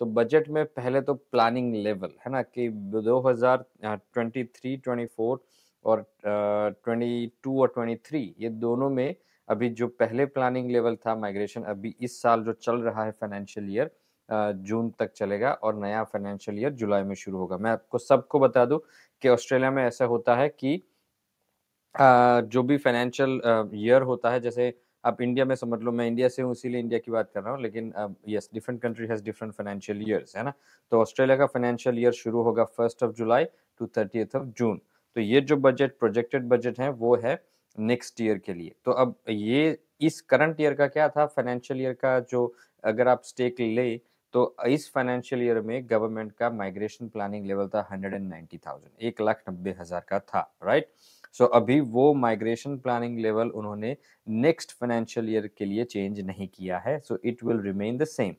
तो बजट में पहले तो प्लानिंग लेवल है ना कि 2023 24 और 22 और 23 ये दोनों में अभी जो पहले प्लानिंग लेवल था माइग्रेशन अभी इस साल जो चल रहा है फाइनेंशियल ईयर जून तक चलेगा और नया फाइनेंशियल ईयर जुलाई में शुरू होगा मैं आपको सबको बता दूं कि ऑस्ट्रेलिया में ऐसा होता है कि जो भी फाइनेंशियल ईयर होता है जैसे आप इंडिया में समझ लो मैं इंडिया से हूँ इसीलिए इंडिया की बात कर रहा हूँ लेकिन yes different country has different financial years है ना तो ऑस्ट्रेलिया का फाइनेंशियल ईयर शुरू होगा first of July to thirty of June तो ये जो बजट प्रोजेक्टेड बजट है वो है नेक्स्ट ईयर के लिए तो अब ये इस करंट ईयर का क्या था फाइनेंशियल ईयर का जो अगर आप स्टेक ले तो इस फाइनेंशियल ईयर में गवर्नमेंट का माइग्रेशन प्लानिंग लेवल था हंड्रेड एंड नाइनटी थाउजेंड एक लाख नब्बे हजार का था राइट right? सो so, अभी वो माइग्रेशन प्लानिंग लेवल उन्होंने नेक्स्ट फाइनेंशियल ईयर के लिए चेंज नहीं किया है so it will remain the same